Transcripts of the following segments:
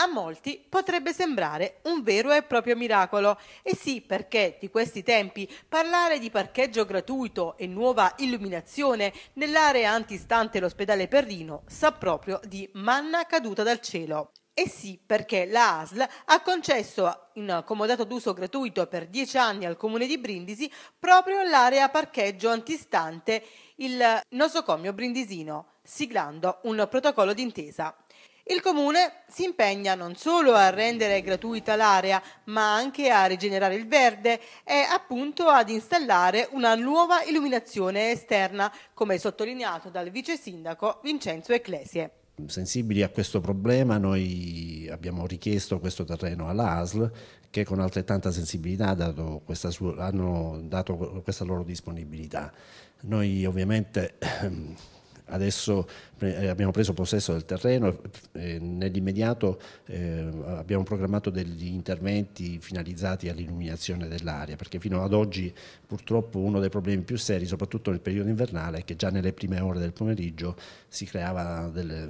A molti potrebbe sembrare un vero e proprio miracolo. E sì, perché di questi tempi parlare di parcheggio gratuito e nuova illuminazione nell'area antistante l'ospedale Perrino sa proprio di manna caduta dal cielo. E sì, perché la ASL ha concesso in comodato d'uso gratuito per 10 anni al comune di Brindisi proprio l'area parcheggio antistante il nosocomio brindisino, siglando un protocollo d'intesa. Il comune si impegna non solo a rendere gratuita l'area, ma anche a rigenerare il verde e appunto ad installare una nuova illuminazione esterna, come sottolineato dal vice sindaco Vincenzo Ecclesie. Sensibili a questo problema, noi abbiamo richiesto questo terreno all'ASL che con altrettanta sensibilità dato sua, hanno dato questa loro disponibilità. Noi ovviamente Adesso eh, abbiamo preso possesso del terreno e eh, nell'immediato eh, abbiamo programmato degli interventi finalizzati all'illuminazione dell'aria, perché fino ad oggi purtroppo uno dei problemi più seri, soprattutto nel periodo invernale, è che già nelle prime ore del pomeriggio si creava delle,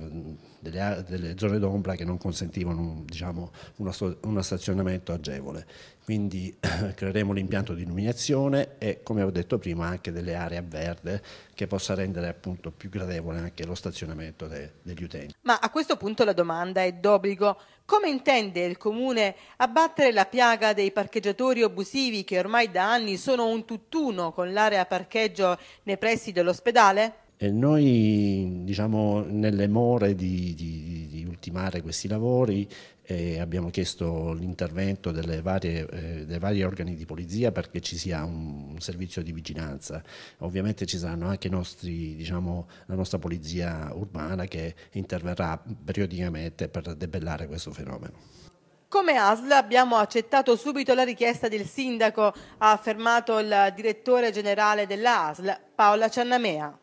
delle, delle zone d'ombra che non consentivano diciamo, uno, uno stazionamento agevole quindi creeremo l'impianto di illuminazione e come ho detto prima anche delle aree a verde che possa rendere appunto più gradevole gradevole anche lo stazionamento de, degli utenti. Ma a questo punto la domanda è d'obbligo. Come intende il Comune abbattere la piaga dei parcheggiatori abusivi che ormai da anni sono un tutt'uno con l'area parcheggio nei pressi dell'ospedale? E noi, diciamo, nelle more di, di ultimare questi lavori e abbiamo chiesto l'intervento delle varie, eh, dei vari organi di polizia perché ci sia un, un servizio di vigilanza. Ovviamente ci saranno anche nostri, diciamo, la nostra polizia urbana che interverrà periodicamente per debellare questo fenomeno. Come ASL abbiamo accettato subito la richiesta del sindaco, ha affermato il direttore generale della ASL, Paola Ciannamea.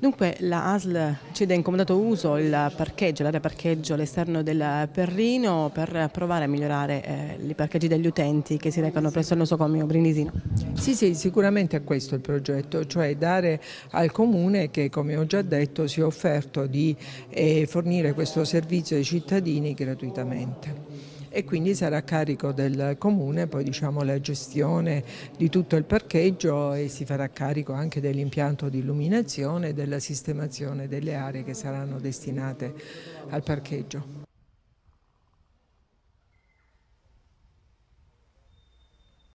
Dunque la ASL cede in comodato uso il parcheggio, l'area parcheggio all'esterno del Perrino per provare a migliorare eh, i parcheggi degli utenti che si recano presso il nosocomio Brindisino. Sì, sì, sicuramente è questo il progetto, cioè dare al Comune che come ho già detto si è offerto di eh, fornire questo servizio ai cittadini gratuitamente e quindi sarà a carico del comune poi diciamo, la gestione di tutto il parcheggio e si farà carico anche dell'impianto di illuminazione e della sistemazione delle aree che saranno destinate al parcheggio.